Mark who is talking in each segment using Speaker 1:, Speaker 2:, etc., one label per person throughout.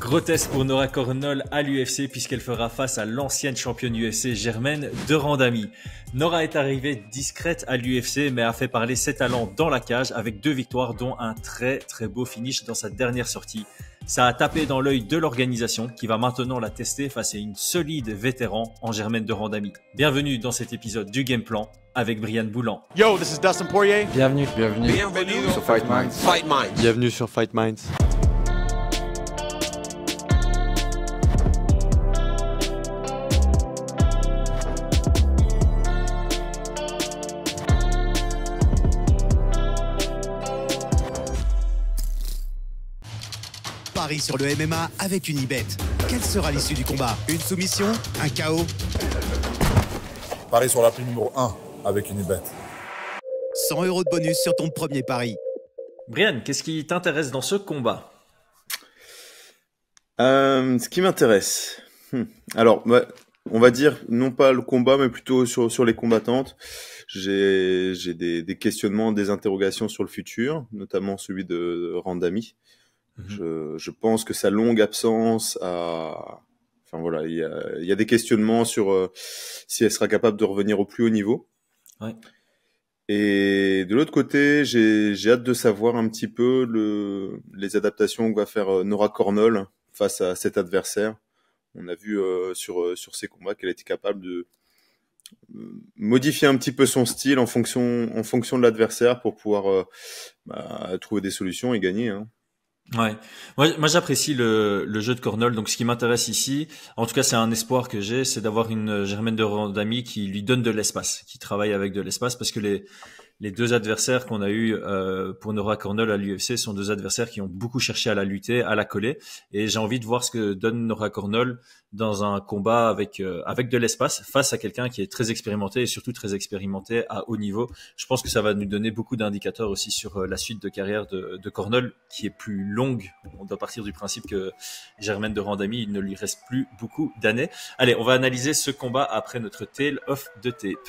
Speaker 1: Grotesque pour Nora Cornol à l'UFC puisqu'elle fera face à l'ancienne championne UFC Germaine de Randami. Nora est arrivée discrète à l'UFC mais a fait parler ses talents dans la cage avec deux victoires dont un très très beau finish dans sa dernière sortie. Ça a tapé dans l'œil de l'organisation qui va maintenant la tester face à une solide vétéran en Germaine de Randami. Bienvenue dans cet épisode du Game Plan avec Brian Boulan. Yo, this is Dustin Poirier.
Speaker 2: Bienvenue. Bienvenue. Bienvenue sur
Speaker 1: Fight Minds.
Speaker 2: Bienvenue sur Fight Minds. sur le MMA avec une Unibet. Quelle sera l'issue du combat Une soumission Un chaos Paris sur la prime numéro 1 avec Unibet. 100 euros de bonus
Speaker 1: sur ton premier pari. Brian, qu'est-ce qui t'intéresse dans ce combat
Speaker 2: euh, Ce qui m'intéresse. Hmm. Alors, bah, on va dire non pas le combat, mais plutôt sur, les combattantes. J'ai des, des questionnements, des interrogations sur le futur, notamment celui de Randami, Mhm. je, je, pense que sa longue absence a... Enfin voilà, il y a, des questionnements sur euh, si elle sera capable de revenir au plus haut niveau. Ouais. Et de l'autre côté, j'ai hâte de savoir un petit peu le, les adaptations que va faire euh, Nora Cornell face à cet adversaire. On a vu euh, sur, sur ses combats qu'elle était capable de modifier un petit peu son style en fonction, en fonction de l'adversaire pour pouvoir bah, trouver des solutions et gagner. Hein.
Speaker 1: Ouais. Moi, j'apprécie le, jeu de Cornell. Donc, ce qui m'intéresse ici, en tout cas, c'est un espoir que j'ai, c'est d'avoir une euh, Germaine de qui lui donne de l'espace, qui travaille avec de l'espace, parce que les, les deux adversaires qu'on a eu euh, pour Nora Cornell à l'UFC sont deux adversaires qui ont beaucoup cherché à la lutter, à la coller. Et j'ai envie de voir ce que donne Nora Cornell dans un combat avec euh, avec de l'espace face à quelqu'un qui est très expérimenté et surtout très expérimenté à haut niveau. Je pense que ça va nous donner beaucoup d'indicateurs aussi sur euh, la suite de carrière de, de, Cornell, qui est plus longue. On doit partir du principe que Germaine de Randami, il ne lui reste plus beaucoup d'années. Allez, on va analyser ce combat après notre tail of de tape.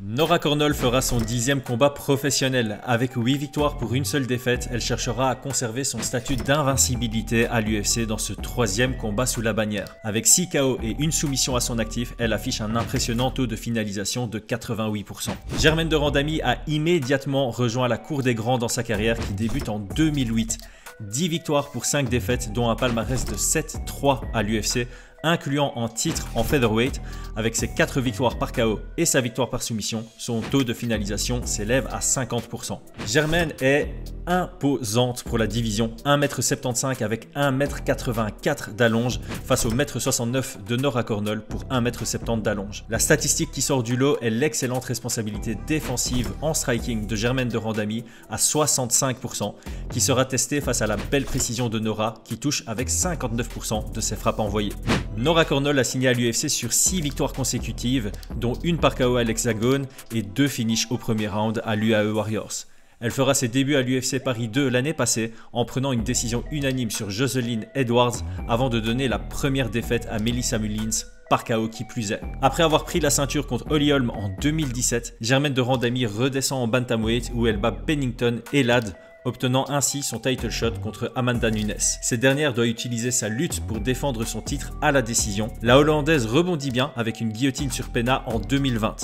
Speaker 1: Nora Cornell fera son dixième combat professionnelle Avec 8 victoires pour une seule défaite, elle cherchera à conserver son statut d'invincibilité à l'UFC dans ce troisième combat sous la bannière. Avec 6 KO et une soumission à son actif, elle affiche un impressionnant taux de finalisation de 88%. Germaine de Randami a immédiatement rejoint la cour des grands dans sa carrière qui débute en 2008. 10 victoires pour 5 défaites, dont un palmarès de 7-3 à l'UFC, incluant en titre en featherweight. Avec ses 4 victoires par KO et sa victoire par soumission, son taux de finalisation s'élève à 50%. Germaine est imposante pour la division, 1m75 avec 1m84 d'allonge face au 1m69 de Nora Cornell pour 1m70 d'allonge. La statistique qui sort du lot est l'excellente responsabilité défensive en striking de Germaine de Randami à 65% qui sera testée face à la belle précision de Nora qui touche avec 59% de ses frappes envoyées. Nora Cornell a signé à l'UFC sur 6 victoires consécutives, dont une par KO à l'Hexagone et deux finishes au premier round à l'UAE Warriors. Elle fera ses débuts à l'UFC Paris 2 l'année passée en prenant une décision unanime sur Jocelyn Edwards avant de donner la première défaite à Melissa Mullins par KO qui plus est. Après avoir pris la ceinture contre Holly Holm en 2017, Germaine de Randami redescend en bantamweight où elle bat Bennington et Ladd obtenant ainsi son title shot contre Amanda Nunes. Cette dernière doit utiliser sa lutte pour défendre son titre à la décision. La Hollandaise rebondit bien avec une guillotine sur Pena en 2020.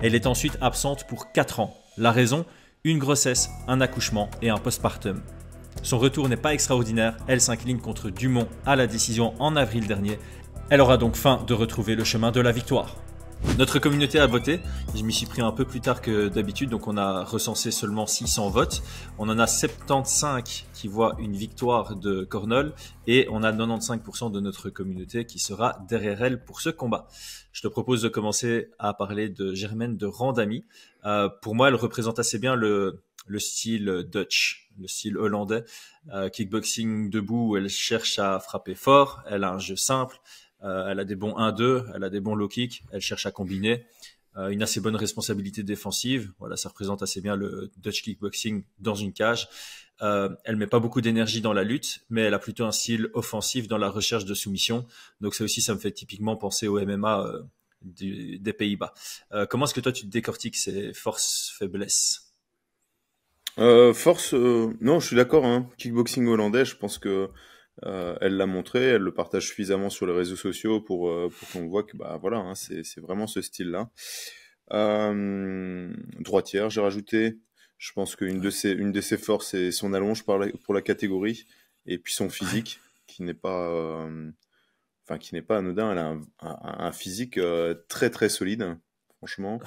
Speaker 1: Elle est ensuite absente pour 4 ans. La raison Une grossesse, un accouchement et un postpartum. Son retour n'est pas extraordinaire, elle s'incline contre Dumont à la décision en avril dernier. Elle aura donc faim de retrouver le chemin de la victoire. Notre communauté a voté. Je m'y suis pris un peu plus tard que d'habitude, donc on a recensé seulement 600 votes. On en a 75 qui voient une victoire de Cornell et on a 95% de notre communauté qui sera derrière elle pour ce combat. Je te propose de commencer à parler de Germaine de Randami. Euh, pour moi, elle représente assez bien le, style Dutch, le style hollandais, euh, kickboxing debout elle cherche à frapper fort, elle a un jeu simple, euh, elle a des bons 1-2, elle a des bons low kicks, elle cherche à combiner. Euh, une assez bonne responsabilité défensive. Voilà, ça représente assez bien le Dutch kickboxing dans une cage. Euh, elle met pas beaucoup d'énergie dans la lutte, mais elle a plutôt un style offensif dans la recherche de soumission. Donc ça aussi, ça me fait typiquement penser au MMA des Pays-Bas. comment est-ce que toi tu décortiques ces forces faiblesses
Speaker 2: Force, non, je suis d'accord. Hein. Kickboxing hollandais, je pense que euh, elle l'a montré, elle le partage suffisamment sur les réseaux sociaux pour, euh, pour qu'on voit que bah, voilà, hein, c'est vraiment ce style-là. Euh, droitière, j'ai rajouté. Je pense qu'une de, ses, une de ses forces, c'est son allonge pour la, pour la catégorie et puis son physique, qui n'est pas, enfin qui n'est pas anodin. Elle a un, physique très très solide, franchement.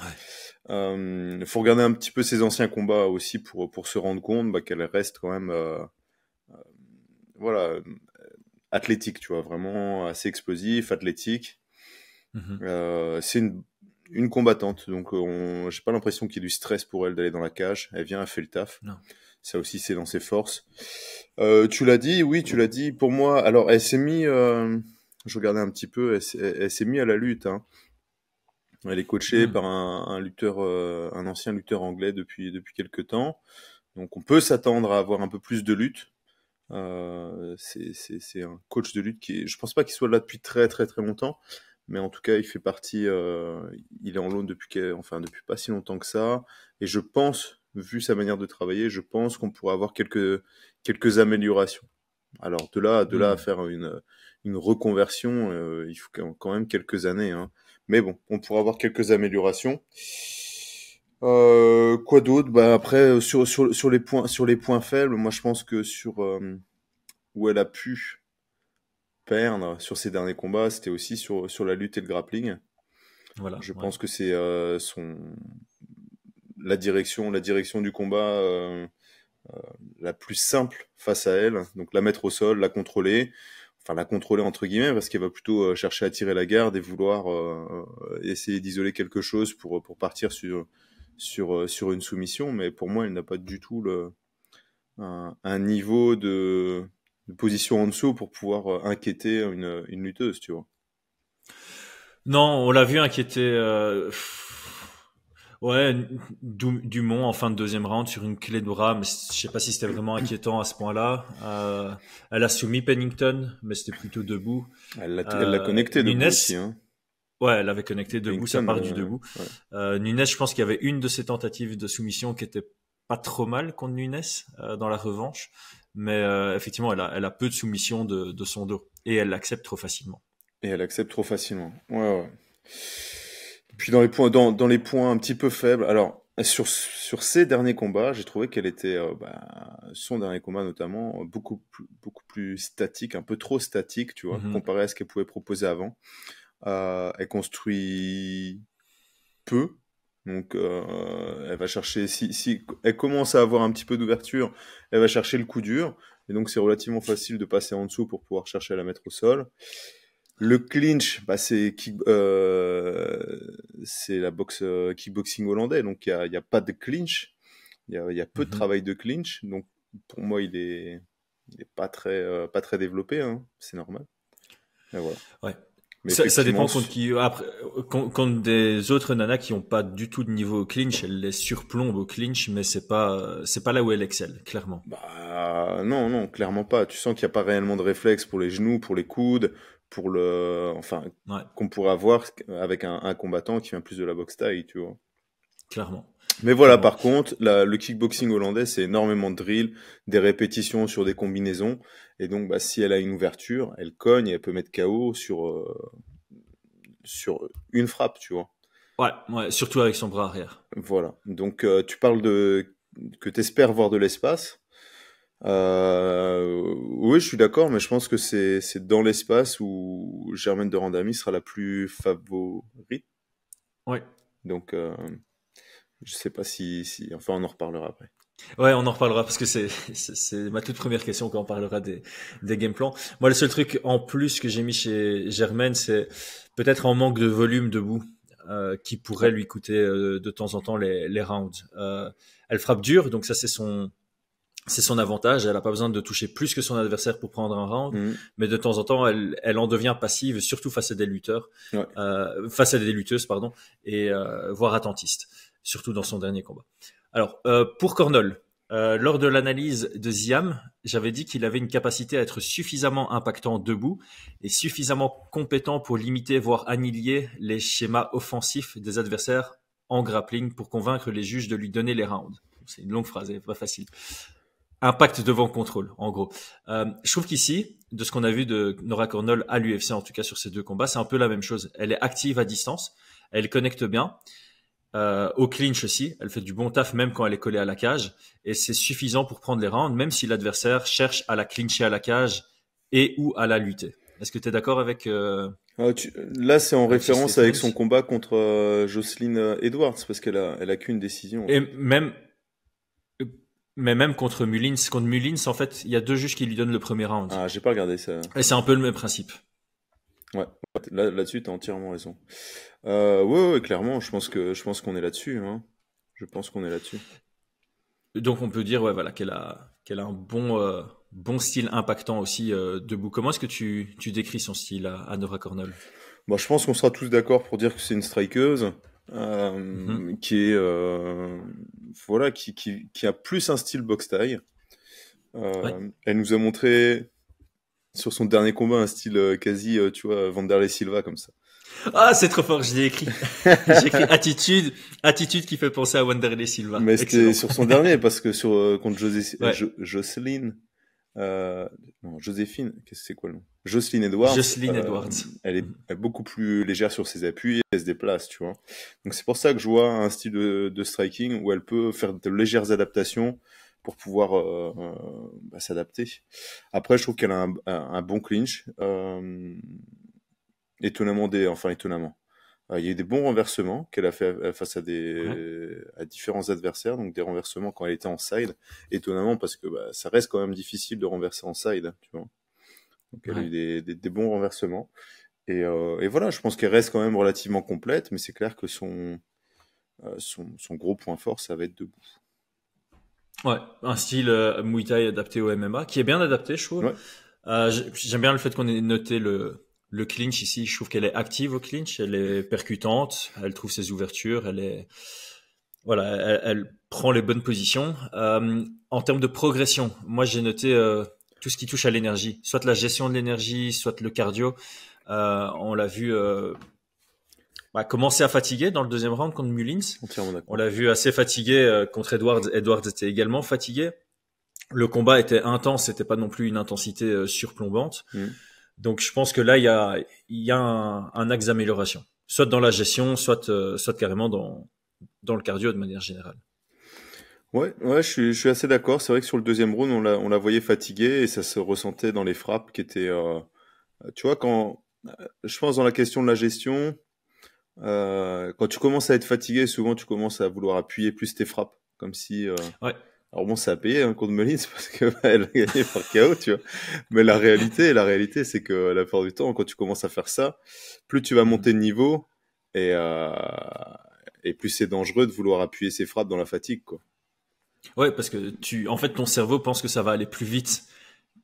Speaker 2: Il faut regarder un petit peu ses anciens combats aussi pour, pour se rendre compte bah, qu'elle reste quand même voilà, euh, athlétique, tu vois, vraiment assez explosif, athlétique. Mhm. Euh, c'est une, combattante, donc euh, j'ai pas l'impression qu'il y ait du stress pour elle d'aller dans la cage. Elle vient, elle fait le taf. Ça aussi, c'est dans ses forces. tu l'as dit, oui, tu l'as dit. Pour moi, alors elle s'est mise, je regardais un petit peu, elle, s'est mise à la lutte. Hein. Elle est coachée mm. par un, un lutteur, un ancien lutteur anglais depuis depuis quelque temps. Donc on peut s'attendre à avoir un peu plus de lutte. Euh, c'est un coach de lutte qui, est, je pense pas qu'il soit là depuis très très très longtemps, mais en tout cas, il fait partie, euh, il est en loan depuis, enfin, depuis pas si longtemps que ça. Et je pense, vu sa manière de travailler, je pense qu'on pourrait avoir quelques, quelques améliorations. Alors, de là, de là à hmm. faire une, une reconversion, euh, il faut quand même quelques années. Hein. Mais bon, on pourra avoir quelques améliorations. Euh, quoi d'autre bah, après euh, sur, sur, sur les points sur les points faibles, moi je pense que sur euh, où elle a pu perdre sur ses derniers combats, c'était aussi sur, sur la lutte et le grappling. Voilà. Je pense que c'est son la direction la direction du combat la plus simple face à elle, donc la mettre au sol, la contrôler, enfin la contrôler entre guillemets parce qu'elle va plutôt chercher à tirer la garde et vouloir essayer d'isoler quelque chose pour pour partir sur sur, euh, sur une soumission, mais pour moi, elle n'a pas du tout le, un, niveau de, position en dessous pour pouvoir euh, inquiéter une, lutteuse, tu vois.
Speaker 1: Non, on l'a vu inquiéter. Euh, ouais, Dumont en fin de deuxième round sur une clé de bras, mais je sais pas si c'était vraiment inquiétant à ce point-là. elle a soumis Pennington, mais c'était plutôt debout. Elle l'a connecté donc. Ouais, elle avait connecté debout, ça part du euh, debout. Euh, Nunes, je pense qu'il y avait une de ses tentatives de soumission qui était pas trop mal contre Nunes euh, dans la revanche, mais effectivement, elle a, peu de soumission de, son dos et elle l'accepte trop facilement.
Speaker 2: Et elle accepte trop facilement. Ouais, ouais. Puis dans les points, dans, les points un petit peu faibles, alors sur, sur ces derniers combats, j'ai trouvé qu'elle était, bah, son dernier combat notamment, beaucoup plus, statique, un peu trop statique, tu vois, mm-hmm. comparé à ce qu'elle pouvait proposer avant. Euh, elle construit peu. Donc, euh, elle va chercher, si, elle commence à avoir un petit peu d'ouverture, elle va chercher le coup dur. Et donc, c'est relativement facile de passer en dessous pour pouvoir chercher à la mettre au sol. Le clinch, bah, euh, c'est la boxe kickboxing hollandais, donc il n'y a, pas de clinch, il y a, peu de mhm. travail de clinch, donc pour moi il n'est pas très pas très développé, hein. c'est normal. voilà. Ouais ça, dépend contre
Speaker 1: qui. Euh, après, euh, des autres nanas qui ont pas du tout de niveau clinch, elle les surplombe au clinch, mais c'est pas euh, c'est pas là où elle excelle, clairement.
Speaker 2: Bah non, non, clairement pas. Tu sens qu'il n'y a pas réellement de réflexe pour les genoux, pour les coudes, pour le, enfin, qu'on pourrait avoir avec un, combattant qui vient plus de la boxe taille, tu vois. Clairement. Mais voilà, par contre, le kickboxing hollandais, c'est énormément de drill, des répétitions sur des combinaisons. Et donc, bah, si elle a une ouverture, elle cogne et elle peut mettre KO sur, euh, sur une frappe, tu vois.
Speaker 1: Ouais, surtout avec son bras arrière.
Speaker 2: Voilà. Donc, euh, tu parles de que tu espères voir de l'espace. Euh, oui, je suis d'accord, mais je pense que c'est dans l'espace où Germaine de Randami sera la plus favorite. Oui. Donc. Je sais pas si, Enfin, on en reparlera après.
Speaker 1: Ouais, on en reparlera parce que c'est ma toute première question quand on parlera des, des game plans. Moi, le seul truc en plus que j'ai mis chez Germaine, c'est peut-être un manque de volume debout euh, qui pourrait lui coûter euh, de temps en temps les, rounds. Euh, elle frappe dur, donc ça c'est son, c'est son avantage. Elle n'a pas besoin de toucher plus que son adversaire pour prendre un round, mm-hmm. mais de temps en temps, elle, en devient passive, surtout face à des lutteurs, euh, face à des lutteuses, pardon, et voire attentiste surtout dans son dernier combat. Alors, euh, pour Cornell, euh, lors de l'analyse de Ziam, j'avais dit qu'il avait une capacité à être suffisamment impactant debout et suffisamment compétent pour limiter, voire annihiler les schémas offensifs des adversaires en grappling pour convaincre les juges de lui donner les rounds. C'est une longue phrase, pas facile. Impact devant contrôle, en gros. Euh, je trouve qu'ici, de ce qu'on a vu de Nora Cornell à l'UFC, en tout cas sur ces deux combats, c'est un peu la même chose. Elle est active à distance, elle connecte bien. Euh, au clinch aussi, elle fait du bon taf même quand elle est collée à la cage. Et c'est suffisant pour prendre les rounds, même si l'adversaire cherche à la clincher à la cage et ou à la lutter. Est-ce que tu es d'accord avec... Euh,
Speaker 2: ah, là, c'est en référence avec son combat contre euh, Jocelyn Edwards, parce qu'elle a, elle a qu'une décision. Et
Speaker 1: même... Mais même contre Mullins, contre Mullins, en fait, il y a deux juges qui lui donnent le premier round. Ah, j'ai pas regardé ça. Et c'est un peu le même principe.
Speaker 2: Ouais, là, là-dessus, tu as entièrement raison. Euh, ouais, clairement, je pense que je pense qu'on est là-dessus. Hein. Je pense qu'on est là-dessus. Donc on peut
Speaker 1: dire ouais voilà qu'elle a qu'elle a un bon euh, bon style impactant aussi euh, debout. Comment est-ce que tu, décris son style à, à Nora
Speaker 2: Cornell bah, je pense qu'on sera tous d'accord pour dire que c'est une strikeuse mm-hmm. qui est voilà qui, a plus un style box taille. Elle nous a montré sur son dernier combat, un style euh, quasi, euh, tu vois, Vanderlei Silva comme ça.
Speaker 1: Ah, c'est trop fort, je l'ai écrit. J'ai écrit attitude, attitude qui fait penser à Wanderlei Silva. Mais c'était
Speaker 2: sur son dernier parce que sur euh, contre José, non, Joséphine, qu'est-ce c'est quoi le nom Jocelyne Edwards. Jocelyne Edwards. Elle est, beaucoup plus légère sur ses appuis, elle se déplace, tu vois. Donc c'est pour ça que je vois un style de, striking où elle peut faire de légères adaptations pour pouvoir euh, euh, bah, s'adapter. Après, je trouve qu'elle a un, bon clinch, euh, étonnamment des, enfin étonnamment. Il y a eu des bons renversements qu'elle a fait face à des à différents adversaires, donc des renversements quand elle était en side. Étonnamment parce que bah, ça reste quand même difficile de renverser en side, tu vois. Donc elle a eu des, bons renversements. Et, voilà, je pense qu'elle reste quand même relativement complète, mais c'est clair que son, son, son, gros point fort, ça va être debout
Speaker 1: un style euh, Muay Thai adapté au MMA, qui est bien adapté, je trouve. Euh, j'aime bien le fait qu'on ait noté le, clinch ici. Je trouve qu'elle est active au clinch, elle est percutante, elle trouve ses ouvertures, elle est voilà, elle, prend les bonnes positions. Euh, en termes de progression, moi j'ai noté tout ce qui touche à l'énergie, soit la gestion de l'énergie, soit le cardio. on l'a vu a bah, commencé à fatiguer dans le deuxième round contre Mullins. On l'a vu assez fatigué euh, contre Edwards. Edwards était également fatigué. Le combat était intense, c'était pas non plus une intensité euh, surplombante. Mm. Donc je pense que là, il y a, y un, axe d'amélioration, soit dans la gestion, soit, euh, soit carrément dans, dans le cardio de manière générale.
Speaker 2: Ouais, ouais, je suis, assez d'accord. C'est vrai que sur le deuxième round, on la, on voyait fatiguée et ça se ressentait dans les frappes qui étaient. tu vois, quand je pense dans la question de la gestion, euh, quand tu commences à être fatigué, souvent tu commences à vouloir appuyer plus tes frappes, comme si. Euh, ouais. Alors bon, ça a payé hein, contre Melis parce qu'elle bah, a gagné par KO, tu vois. Mais la réalité, la réalité, c'est que la plupart du temps, quand tu commences à faire ça, plus tu vas mm. monter de niveau et euh, et plus c'est dangereux de vouloir appuyer ses frappes dans la fatigue, quoi.
Speaker 1: Ouais, parce que tu, en fait, ton cerveau pense que ça va aller plus vite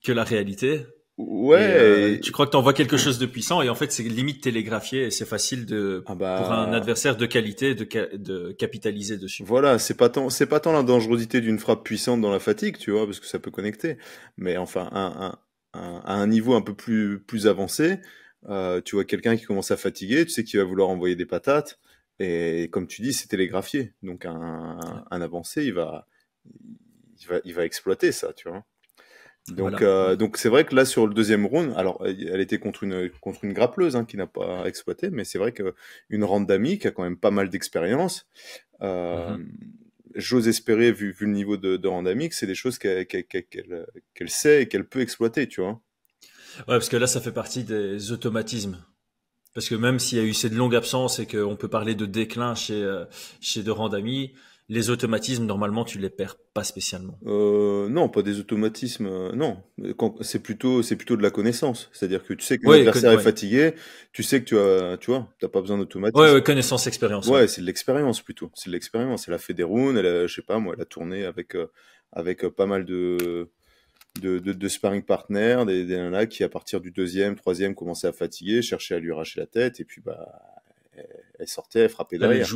Speaker 1: que la réalité Ouais. Euh, tu crois que t'envoies quelque chose de puissant et en fait c'est limite télégraphié et c'est facile de ah bah, pour un adversaire de
Speaker 2: qualité de,
Speaker 1: de capitaliser dessus.
Speaker 2: Voilà, c'est pas tant c'est pas tant la dangerosité d'une frappe puissante dans la fatigue, tu vois, parce que ça peut connecter. Mais enfin, un, à un niveau un peu plus plus avancé, euh, tu vois quelqu'un qui commence à fatiguer, tu sais qu'il va vouloir envoyer des patates et comme tu dis c'est télégraphié, donc un, un avancé il va il va il va exploiter ça, tu vois. Euh, donc, c'est vrai que là sur le deuxième round, alors elle était contre une contre grappleuse hein, qui n'a pas exploité, mais c'est vrai qu'une une d'amis qui a quand même pas mal d'expérience. Euh, mhm. J'ose espérer vu, vu le niveau de, de d'amis, que c'est des choses qu'elle sait et qu'elle peut exploiter, tu vois.
Speaker 1: Ouais, parce que là ça fait partie des automatismes. Parce que même s'il y a eu cette longue absence et qu'on peut parler de déclin chez euh, chez de d'amis les automatismes, normalement, tu les perds pas spécialement.
Speaker 2: Euh, non, pas des automatismes. Euh, non, c'est plutôt c'est plutôt de la connaissance. C'est-à-dire que tu sais que l'adversaire est fatigué, tu sais que tu as, tu vois, t'as pas besoin d'automatisme. Ouais, connaissance,
Speaker 1: expérience. Ouais,
Speaker 2: c'est de l'expérience plutôt. C'est de l'expérience. Elle a fait des rounds, elle, a, je sais pas moi, elle a tourné avec euh, avec pas mal de de, de, sparring partners, des, des qui à partir du deuxième, troisième commençaient à fatiguer, cherchaient à lui arracher la tête, et puis bah elle sortait, elle frappait derrière.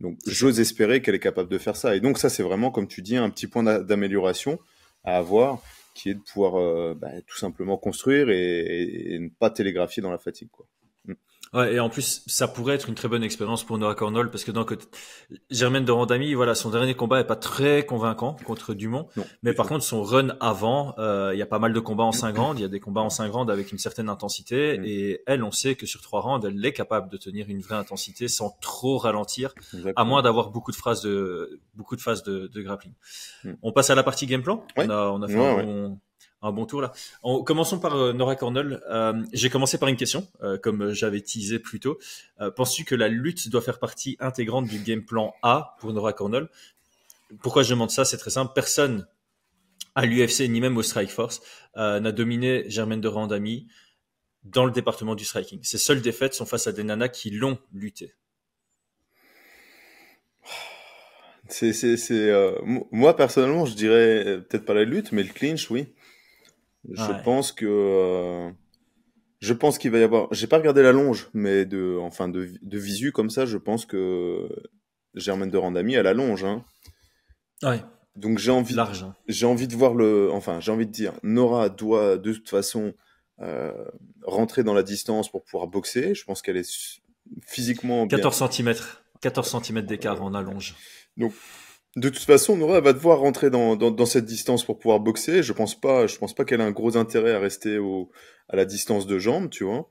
Speaker 2: Donc j'ose espérer qu'elle est capable de faire ça. Et donc ça, c'est vraiment, comme tu dis, un petit point d'amélioration à avoir, qui est de pouvoir euh, bah, tout simplement construire et, et, ne pas télégraphier dans la fatigue. Quoi.
Speaker 1: Ouais, et en plus, ça pourrait être une très bonne expérience pour Noah Cornol, parce que donc Germaine de Randami, voilà, son dernier combat est pas très convaincant contre Dumont, mais par contre, son run avant, euh, il y a pas mal de combats en 5 rounds, il y a des combats en 5 rounds avec une certaine intensité, mm. et elle, on sait que sur 3 rounds, elle est capable de tenir une vraie intensité sans trop ralentir, à moins d'avoir beaucoup de phrases de, beaucoup de phases de, de grappling. Mm. On passe à la partie game plan. On, a, on a un bon tour là. En, commençons par euh, Nora Cornell. Euh, j'ai commencé par une question, euh, comme j'avais teasé plus tôt. Penses-tu que la lutte doit faire partie intégrante du game plan A pour Nora Cornell Pourquoi je demande ça C'est très simple. Personne à l'UFC ni même au Strike Force n'a dominé Germaine de Randami dans le département du striking. Ses seules défaites sont face à des nanas qui l'ont lutté.
Speaker 2: C'est, moi personnellement, je dirais peut-être pas la lutte, mais le clinch, oui. Je pense que euh, je pense qu'il va y avoir. J'ai pas regardé la longe, mais de enfin de, visu comme ça, je pense que Germaine de Randami à la longe. Hein. Ouais. Donc j'ai envie. Large. Hein. J'ai envie de voir le. Enfin, j'ai envie de dire Nora doit de toute façon euh, rentrer dans la distance pour pouvoir boxer. Je pense qu'elle est physiquement. 14 cm. 14 cm d'écart en allonge. Donc de toute façon, Nora va devoir rentrer dans, cette distance pour pouvoir boxer. Je pense pas, je pense pas qu'elle a un gros intérêt à rester à la distance de jambes, tu vois.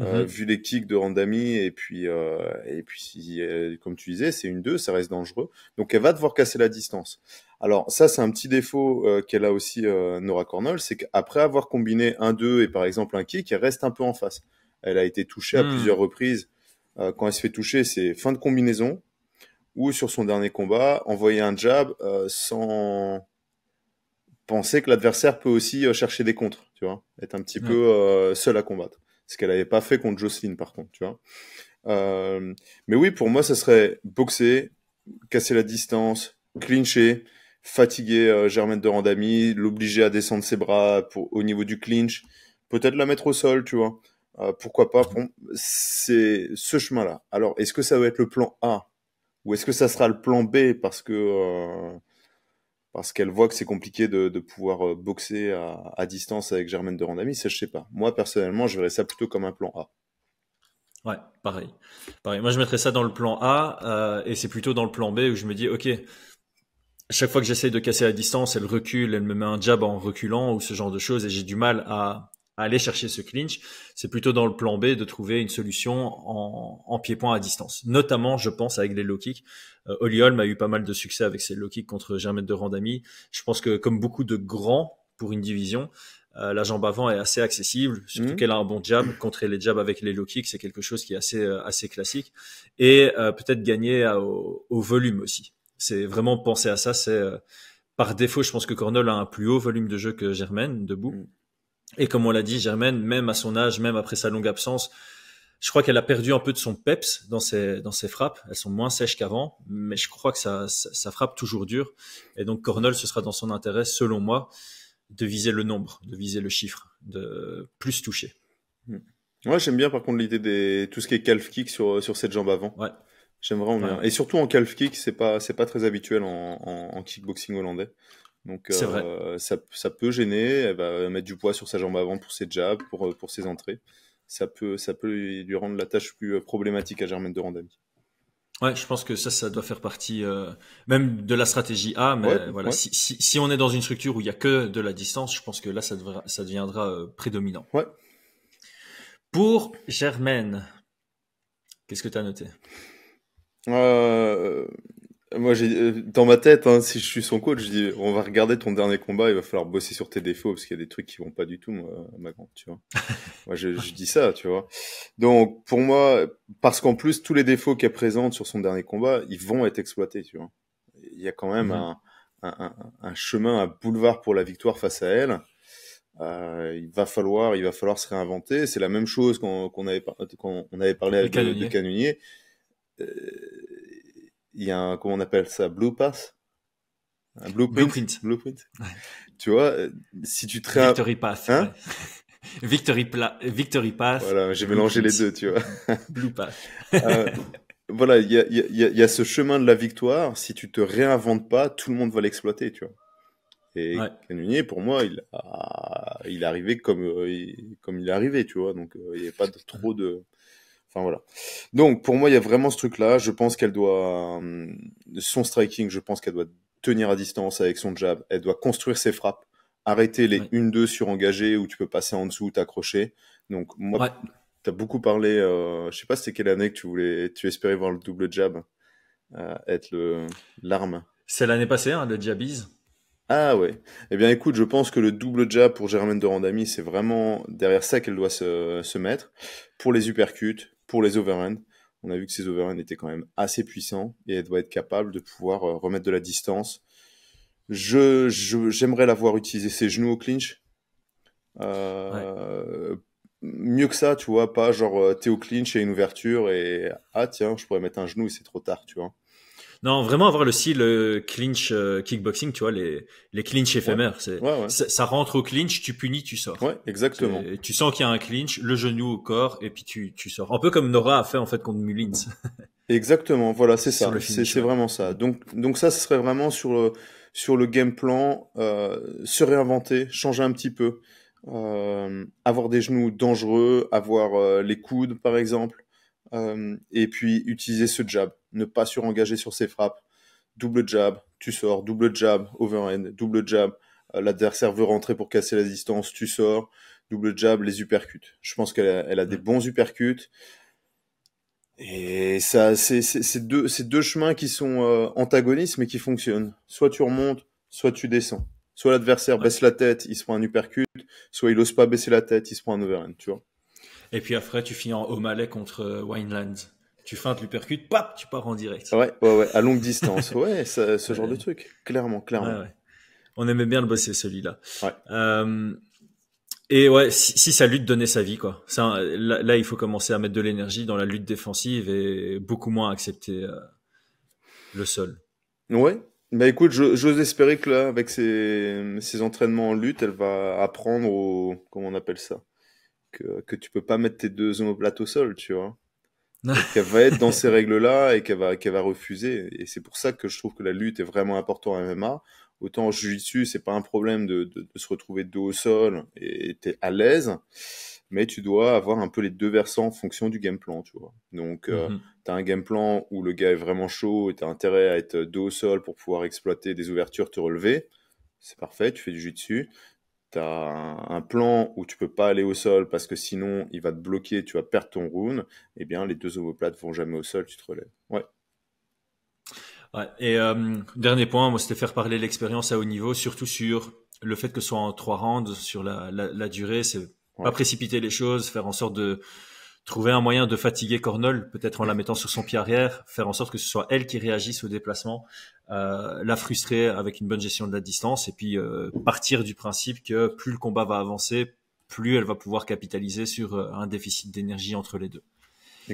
Speaker 2: Euh, mhm. vu les kicks de Randami et puis euh, et puis euh, comme tu disais, c'est une deux ça reste dangereux. Donc elle va devoir casser la distance. Alors ça, c'est un petit défaut qu'elle a aussi Nora Cornell, c'est qu'après avoir combiné un deux et par exemple un kick, elle reste un peu en face. Elle a été touchée à hmm. plusieurs reprises. quand elle se fait toucher, c'est fin de combinaison, ou sur son dernier combat, envoyer un jab euh, sans penser que l'adversaire peut aussi euh, chercher des contres, tu vois, être un petit peu euh, seul à combattre. Ce qu'elle n'avait pas fait contre Jocelyne, par contre, tu vois. mais oui, pour moi, ça serait boxer, casser la distance, clincher, fatiguer Germaine de Randami, l'obliger à descendre ses bras au niveau du clinch, peut-être la mettre au sol, tu vois. pourquoi pas C'est ce chemin-là. Alors, est-ce que ça va être le plan A ou est-ce que ça sera le plan B parce que euh, parce qu'elle voit que c'est compliqué de, pouvoir euh, boxer à, distance avec Germaine de Randami Ça, je sais pas. Moi, personnellement, je verrais ça plutôt comme un plan A.
Speaker 1: Ouais, pareil. pareil. Moi, je mettrais ça dans le plan A euh, et c'est plutôt dans le plan B où je me dis, ok, chaque fois que j'essaye de casser à distance, elle recule, elle me met un jab en reculant ou ce genre de choses et j'ai du mal à aller chercher ce clinch. C'est plutôt dans le plan B de trouver une solution en, en pied-point à distance. Notamment, je pense, avec les low kicks. Euh, Oliol m'a eu pas mal de succès avec ses low kicks contre Germaine de Randami. Je pense que comme beaucoup de grands pour une division, euh, la jambe avant est assez accessible, surtout mhm. qu'elle a un bon jab. Contrer les jabs avec les low kicks, c'est quelque chose qui est assez, euh, assez classique. Et peut-être gagner au, volume aussi. C'est vraiment penser à ça. C'est par défaut, je pense que Cornell a un plus haut volume de jeu que Germaine debout. Mm. Et comme on l'a dit, Germaine, même à son âge, même après sa longue absence, je crois qu'elle a perdu un peu de son peps dans ses, dans ses frappes. Elles sont moins sèches qu'avant, mais je crois que ça, ça, frappe toujours dur. Et donc Cornell, ce sera dans son intérêt, selon moi, de viser le nombre, de viser le chiffre, de plus toucher. Hmm.
Speaker 2: Ouais, j'aime bien par contre l'idée des tout ce qui est calf kick sur, sur cette jambe avant. Ouais. j'aimerais Et surtout en calf kick, c'est pas pas très habituel en kickboxing hollandais. Donc euh, ça, peut gêner, elle va mettre du poids sur sa jambe avant pour ses jabs, pour, euh, pour ses entrées. Ça peut, ça peut lui rendre la tâche plus euh, problématique à Germaine de Randami. Ouais,
Speaker 1: je pense que ça, ça doit faire partie même de la stratégie A. Mais voilà, Si, on est dans une structure où il n'y a que de la distance, je pense que là, ça, ça deviendra prédominant. Ouais. Pour Germaine, qu'est-ce que tu as noté
Speaker 2: euh, moi, j'ai euh, dans ma tête, hein, si je suis son coach, je dis on va regarder ton dernier combat, il va falloir bosser sur tes défauts parce qu'il y a des trucs qui vont pas du tout, moi, ma grande, tu vois. moi, je, je, dis ça, tu vois. Donc, pour moi, parce qu'en plus, tous les défauts qu'elle présente sur son dernier combat, ils vont être exploités, tu vois. Il y a quand même mhm. un, un, un, chemin, un boulevard pour la victoire face à elle. Euh, il va falloir, il va falloir se réinventer. C'est la même chose qu'on avait, on avait parlé avec le, canonnier. Le Euh, euh il y a un, comment on appelle ça, Blue Pass un blueprint. Blue blueprint. Tu vois, euh, si tu te Victory Pass. Hein
Speaker 1: Victory, Victory Pass. Voilà, j'ai mélangé les deux, tu vois. Blue Pass. Euh,
Speaker 2: voilà, il y a, y a, ce chemin de la victoire. Si tu te réinventes pas, tout le monde va l'exploiter, tu vois. Et Canunier, pour moi, il, a... il est arrivé comme, euh, il... comme il est arrivé, tu vois. Donc, il n'y a pas trop de. Enfin voilà. Donc pour moi, il y a vraiment ce truc-là. Je pense qu'elle doit euh, son striking, je pense qu'elle doit tenir à distance avec son jab. Elle doit construire ses frappes, arrêter les 1-2 sur où tu peux passer en dessous, t'accrocher. Donc moi, tu as beaucoup parlé. Euh, je sais pas c'était quelle année que tu voulais, tu espérais voir le double jab euh, être l'arme. C'est l'année passée, hein, le jabbies. Ah ouais. Eh bien, écoute, je pense que le double jab pour Germaine de Randami, c'est vraiment derrière ça qu'elle doit se, se, mettre. Pour les uppercuts, pour les overhands. On a vu que ces overhands étaient quand même assez puissants et elle doit être capable de pouvoir euh, remettre de la distance. Je, j'aimerais l'avoir utilisé ses genoux au clinch. Euh, mieux que ça, tu vois, pas genre euh, t'es au clinch et une ouverture et ah tiens, je pourrais mettre un genou et c'est trop tard, tu vois.
Speaker 1: Non, vraiment avoir le style euh, clinch euh, kickboxing, tu vois, les, les clinches éphémères. C'est, Ça rentre au clinch, tu punis, tu sors. Ouais, exactement. Tu sens qu'il y a un clinch, le genou au corps, et puis tu, tu sors. Un peu comme Nora a fait en fait contre Mullins.
Speaker 2: exactement, voilà, c'est ça. C'est vraiment ça. Donc, donc ça, ce serait vraiment sur le, sur le game plan, euh, se réinventer, changer un petit peu. Euh, avoir des genoux dangereux, avoir les coudes par exemple, et puis utiliser ce jab ne pas surengager sur ses frappes, double jab, tu sors, double jab, overhand, double jab, euh, l'adversaire veut rentrer pour casser la distance, tu sors, double jab, les uppercuts. Je pense qu'elle a, des mm. bons uppercuts. Et ça, c'est deux, chemins qui sont euh, antagonistes mais qui fonctionnent. Soit tu remontes, soit tu descends. Soit l'adversaire baisse la tête, il se prend un uppercut, soit il ose pas baisser la tête, il se prend un overhand, tu
Speaker 1: Et puis après, tu finis en O'Malley contre euh, Winelands tu feintes, tu percutes, pap, tu pars en direct.
Speaker 2: Ouais, ouais, à longue distance. ouais, ce genre de truc, clairement, clairement. On aimait bien
Speaker 1: le bosser celui-là. Euh, et ouais, si, si, ça lutte, donnait sa vie quoi. Ça, là, il faut commencer à mettre de l'énergie dans la lutte défensive et beaucoup moins accepter euh, le sol.
Speaker 2: Ouais. Bah écoute, j'ose espérer que là, avec ses, entraînements en lutte, elle va apprendre au comment on appelle ça, que, que tu peux pas mettre tes deux omoplates au sol, tu vois qu'elle va être dans ces règles-là et qu'elle va, refuser. Et c'est pour ça que je trouve que la lutte est vraiment importante en MMA. Autant en dessus c'est pas un problème de, se retrouver dos au sol et t'es à l'aise, mais tu dois avoir un peu les deux versants en fonction du game plan, tu vois. Donc, euh, mhm. t'as un game plan où le gars est vraiment chaud et t'as intérêt à être dos au sol pour pouvoir exploiter des ouvertures, te relever. C'est parfait, tu fais du jiu dessus tu as un plan où tu peux pas aller au sol parce que sinon il va te bloquer, tu vas perdre ton rune. eh bien les deux omoplates vont jamais au sol, tu te relèves. Ouais.
Speaker 1: ouais et euh, dernier point, moi c'était faire parler l'expérience à haut niveau, surtout sur le fait que ce soit en trois rounds, sur la, durée, c'est pas précipiter les choses, faire en sorte de trouver un moyen de fatiguer Cornell, peut-être en la mettant sur son pied arrière, faire en sorte que ce soit elle qui réagisse au déplacement, euh, la frustrer avec une bonne gestion de la distance, et puis euh, partir du principe que plus le combat va avancer, plus elle va pouvoir capitaliser sur euh, un déficit d'énergie entre les deux.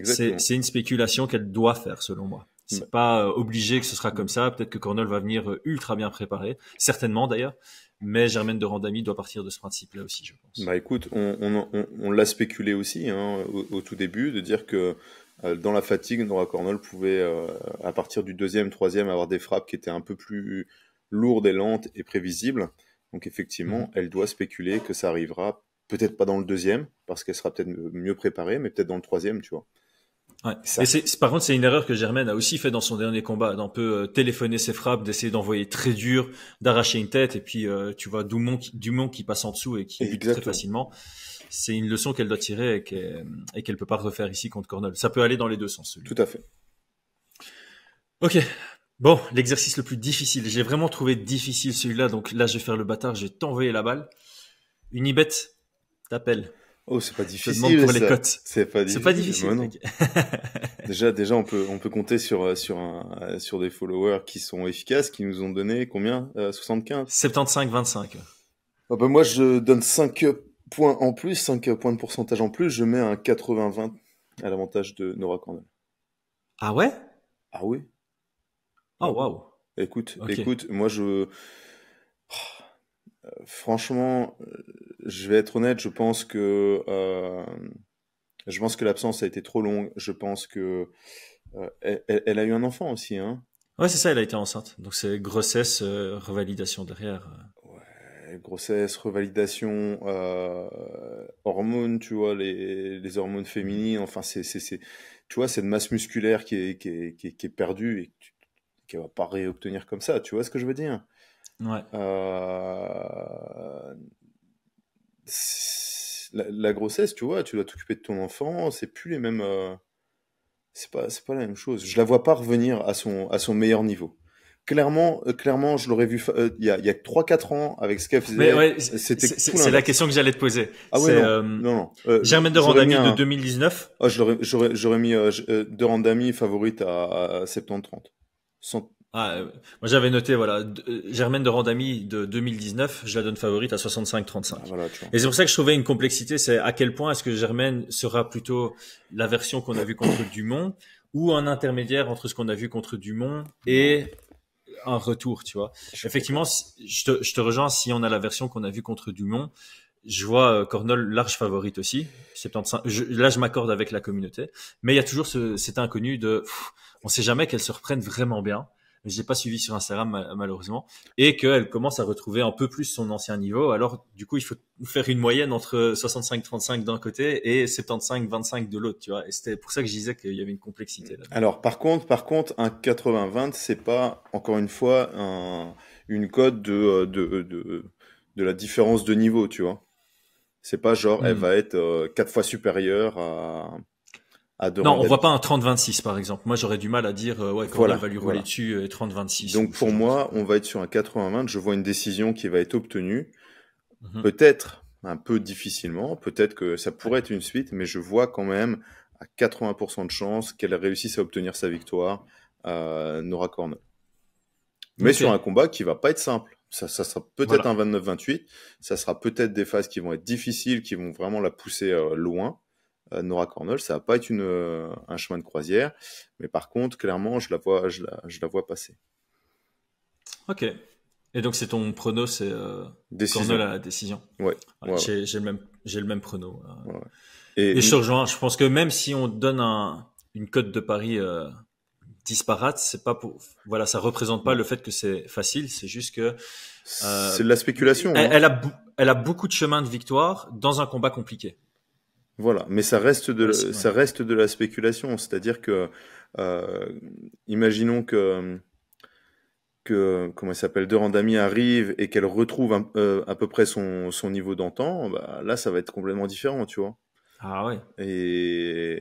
Speaker 1: C'est une spéculation qu'elle doit faire, selon moi. C'est pas obligé que ce sera comme ça. Peut-être que Cornell va venir ultra bien préparé, certainement d'ailleurs. Mais Germaine de Randami doit partir de ce principe-là aussi, je
Speaker 2: pense. Bah écoute, on, l'a spéculé aussi hein, au, tout début, de dire que euh, dans la fatigue, Nora Cornell pouvait, euh, à partir du deuxième, troisième, avoir des frappes qui étaient un peu plus lourdes et lentes et prévisibles. Donc effectivement, mhm. elle doit spéculer que ça arrivera peut-être pas dans le deuxième, parce qu'elle sera peut-être mieux préparée, mais peut-être dans le troisième, tu vois
Speaker 1: c'est, par contre, c'est une erreur que Germaine a aussi fait dans son dernier combat, d'un peu euh, téléphoner ses frappes, d'essayer d'envoyer très dur, d'arracher une tête, et puis euh, tu vois Dumont qui, qui passe en dessous et qui bute très facilement. C'est une leçon qu'elle doit tirer et qu'elle, ne peut pas refaire ici contre Cornell. Ça peut aller dans les deux sens. Tout à fait. Ok. Bon, l'exercice le plus difficile. J'ai vraiment trouvé difficile celui-là, donc là je vais faire le bâtard, je vais t'envoyer la balle. Une Unibet, t'appelles. Oh, c'est pas difficile. pour les cotes. C'est pas, difficile.
Speaker 2: déjà, déjà, on peut, on peut compter sur, euh, euh, sur, des followers qui sont efficaces, qui nous ont donné combien 75 75, 25. moi, je donne 5 points en plus, 5 points de pourcentage en plus. Je mets un 80-20 à l'avantage de Nora Cornell. Ah ouais Ah oui. Oh, waouh. Écoute, écoute, moi, je franchement, euh, je vais être honnête, je pense que euh, je pense que l'absence a été trop longue. Je pense que euh, elle, a eu un enfant aussi, hein.
Speaker 1: Ouais, c'est ça, elle a été enceinte. Donc c'est grossesse, revalidation derrière.
Speaker 2: Ouais, grossesse, revalidation, hormones, tu vois, les, hormones féminines. Enfin, c'est, c'est, tu vois, cette masse musculaire qui est, qui est, qui est, qui perdue et qu'elle va pas réobtenir comme ça. Tu vois ce que je veux dire euh, la, grossesse, tu vois, tu dois t'occuper de ton enfant, c'est plus les mêmes. Euh, c'est pas, pas la même chose. Je la vois pas revenir à son, à son meilleur niveau. Clairement, euh, clairement, je l'aurais vu il y a, y a 3-4 ans avec ce c'est, la
Speaker 1: question que j'allais te poser. Ah ouais, non, non, non. Germaine de Randami de
Speaker 2: 2019. Oh, ah, j'aurais, j'aurais, mis de Randami favorite à, à 70-30.
Speaker 1: Ah, euh, moi j'avais noté voilà euh, Germaine de Randami de 2019, je la donne favorite à 65-35. Ah, et c'est pour ça que je trouvais une complexité, c'est à quel point est-ce que Germaine sera plutôt la version qu'on a vue contre Dumont ou un intermédiaire entre ce qu'on a vu contre Dumont et un retour, tu vois. Effectivement, je te, rejoins si on a la version qu'on a vue contre Dumont. Je vois euh, Cornol large favorite aussi, 75. là, je m'accorde avec la communauté, mais il y a toujours ce, cet inconnu de, on on sait jamais qu'elle se reprenne vraiment bien mais j'ai pas suivi sur Instagram malheureusement, et qu'elle commence à retrouver un peu plus son ancien niveau. Alors du coup, il faut faire une moyenne entre 65-35 d'un côté et 75-25 de l'autre, tu vois. c'était pour ça que je disais qu'il y avait une complexité.
Speaker 2: Alors par contre, par contre, un 80-20, c'est pas encore une fois une code de, euh, euh, de, de, la différence de niveau, tu vois. C'est pas genre elle hmm. va être euh, quatre fois supérieure à non, on voit
Speaker 1: pas un 30-26 par exemple. Moi, j'aurais du mal à dire euh, ouais, voilà, va lui rouler dessus
Speaker 2: et euh, 30-26. Donc pour moi, on va être sur un 80-20. Je vois une décision qui va être obtenue, mhm. peut-être un peu difficilement, peut-être que ça pourrait être une suite, mais je vois quand même à 80% de chance qu'elle réussisse à obtenir sa victoire, euh, Nora Cornell. Mais sur un combat qui va pas être simple. Ça, ça sera peut-être un 29-28, ça sera peut-être des phases qui vont être difficiles, qui vont vraiment la pousser euh, loin. Euh, Nora Cornell, ça va pas être euh, un chemin de croisière, mais par contre, clairement, je la vois, je la, vois passer.
Speaker 1: Ok. Et donc, c'est ton prono, c'est euh, Cornell la décision. Ouais. j'ai le même, j'ai le même prono. Euh. Et, sur je Je pense que même si on donne une cote de Paris disparate, c'est pas voilà, ça représente pas le fait que c'est facile. C'est juste que c'est de la spéculation. Elle, hein. a, elle a beaucoup de chemin de victoire dans un combat compliqué.
Speaker 2: Voilà, mais ça reste de, ça reste de la spéculation, c'est-à-dire que, euh, imaginons que, que comment elle s'appelle, Durandami arrive et qu'elle retrouve euh, à peu près son, son niveau d'antan, bah, là ça va être complètement différent, tu vois. Ah ouais. Et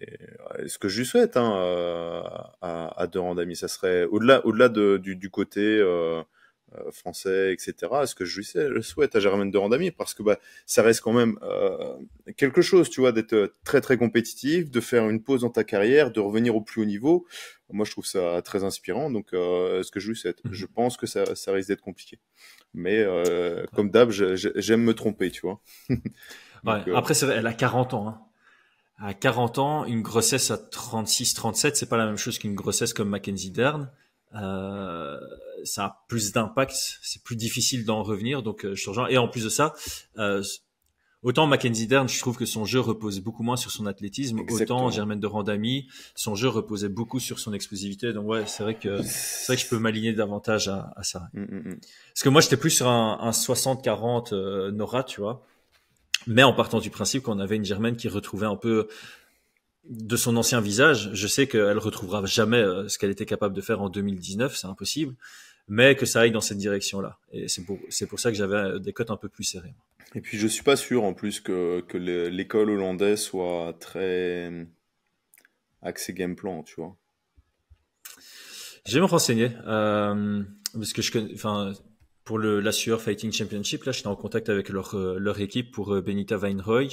Speaker 2: ce que je lui souhaite hein, euh, à, à Durandami, ça serait au-delà, au-delà de, du, côté euh, euh, français, etc. ce que je lui je le souhaite à Germaine de Randami parce que bah, ça reste quand même euh, quelque chose, tu vois, d'être euh, très très compétitif, de faire une pause dans ta carrière, de revenir au plus haut niveau. Moi, je trouve ça très inspirant. Donc, ce que je lui souhaite mhm. Je pense que ça, risque d'être compliqué. Mais comme d'hab, j'aime me tromper, tu vois.
Speaker 1: Après, elle a 40 ans. Hein. À 40 ans, une grossesse à 36, 37, c'est pas la même chose qu'une grossesse comme Mackenzie Dern. Euh, ça a plus d'impact, c'est plus difficile d'en revenir. Donc, euh, je Et en plus de ça, euh, autant Mackenzie Dern, je trouve que son jeu repose beaucoup moins sur son athlétisme, autant Germaine de Randami, son jeu reposait beaucoup sur son explosivité. Donc ouais, c'est vrai que c'est vrai que je peux m'aligner davantage à, ça. Mmh, mmh, mmh. Parce que moi, j'étais plus sur un, un 60-40 Nora, tu vois. Mais en partant du principe qu'on avait une Germaine qui retrouvait un peu de son ancien visage, je sais qu'elle retrouvera jamais euh, ce qu'elle était capable de faire en 2019, c'est impossible, mais que ça aille dans cette direction-là. Et c'est pour, ça que j'avais euh, des cotes un peu plus serrées.
Speaker 2: Et puis je suis pas sûr en plus que, l'école hollandaise soit très euh, axée game plan, tu vois.
Speaker 1: J'ai me renseigner parce que je enfin pour le la Fighting Championship, là j'étais en contact avec leur leur équipe pour Benita Weinroy.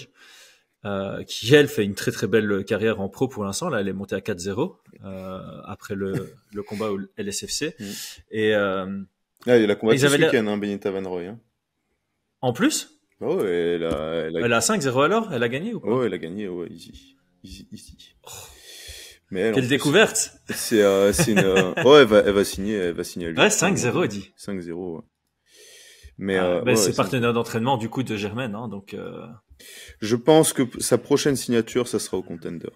Speaker 1: Euh, qui elle fait une très très belle carrière en pro pour l'instant. Là, elle est montée à 4-0 euh, après le, le, combat
Speaker 2: au LSFC. Mmh. Et euh, ah, il a combattu ce week-end, hein, Benita Van Roy. Hein. En plus Oh, elle a, elle a... Elle a 5-0 alors Elle a gagné ou pas Oh, elle a gagné, ouais,
Speaker 1: easy. Easy, easy.
Speaker 2: Mais elle, Quelle découverte C'est euh, une. Euh... elle va, elle va signer, elle va signer. Ouais, 5-0, hein. dit. 5-0. Ouais. Mais ah, euh, bah, c'est
Speaker 1: partenaire d'entraînement du coup de Germaine, hein, donc. Euh,
Speaker 2: je pense que sa prochaine signature, ça sera aux Contenders.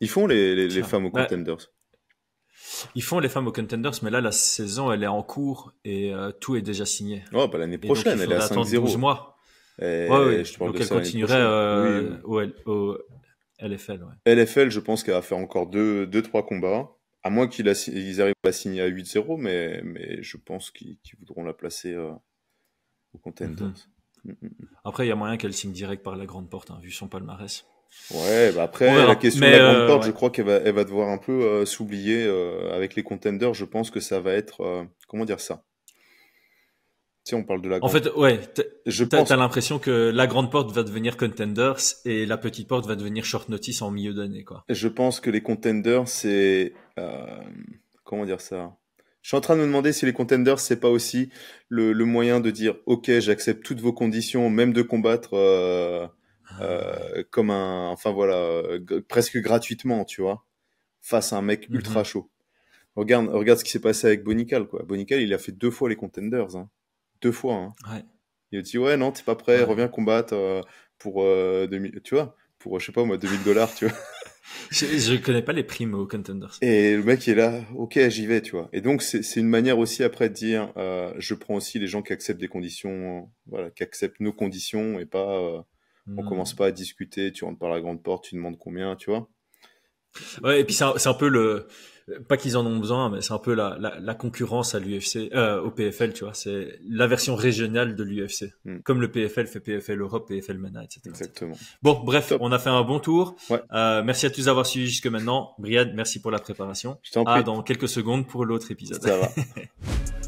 Speaker 2: Ils font les, femmes aux bah, Contenders.
Speaker 1: Ils font les femmes aux Contenders, mais là, la saison, elle est en cours et euh, tout est déjà signé.
Speaker 2: Oh, bah, l'année prochaine, elle est à 5-0. 12 mois. Eh, je donc elle continuerait euh,
Speaker 1: Au, LFL.
Speaker 2: LFL, je pense qu'elle va faire encore 2-3 deux, deux, combats. À moins qu'ils arrivent à la signer à 8-0, mais, je pense qu'ils voudront la placer euh, aux Contenders. Mhm.
Speaker 1: Après, il y a moyen qu'elle signe direct par la grande porte, hein, vu son palmarès. Ouais, bah après, la question de la grande euh, porte, je
Speaker 2: crois qu'elle va, elle va devoir un peu euh, s'oublier euh, avec les contenders. Je pense que ça va être. comment dire ça Tu sais, on parle de la grande En fait, ouais, je t'as l'impression
Speaker 1: que la grande porte va devenir contenders et la petite porte va devenir short notice en milieu d'année, quoi.
Speaker 2: Je pense que les contenders, c'est. comment dire ça je suis en train de me demander si les contenders, c'est pas aussi le, moyen de dire, OK, j'accepte toutes vos conditions, même de combattre euh, ah euh, comme un, enfin voilà, presque gratuitement, tu vois, face à un mec mm-hmm. ultra chaud. Regarde, regarde ce qui s'est passé avec Bonical, quoi. Bonical, il a fait deux fois les contenders, hein. deux fois. Hein. Ouais. Il a dit, ouais, non, t'es pas prêt, reviens combattre euh, pour, 2000, tu vois, pour, je sais pas moi, 2000 dollars, tu vois
Speaker 1: je, connais pas les primes aux contenders.
Speaker 2: Et le mec est là, ok, j'y vais, tu vois. Et donc c'est une manière aussi après de dire, euh, je prends aussi les gens qui acceptent des conditions, voilà, qui acceptent nos conditions et pas, euh, on hmm. commence pas à discuter, tu rentres par la grande porte, tu demandes combien, tu vois.
Speaker 1: Ouais, et puis c'est un, peu le, pas qu'ils en ont besoin, mais c'est un peu la, concurrence à l'UFC, euh, au PFL, tu vois. C'est la version régionale de l'UFC. Hmm. Comme le PFL fait PFL Europe, PFL Mana, etc. Exactement. Bon, bref, on a fait un bon tour. Euh, merci à tous d'avoir suivi jusque maintenant. Briad, merci pour la préparation. À dans quelques secondes pour l'autre épisode. Ça va.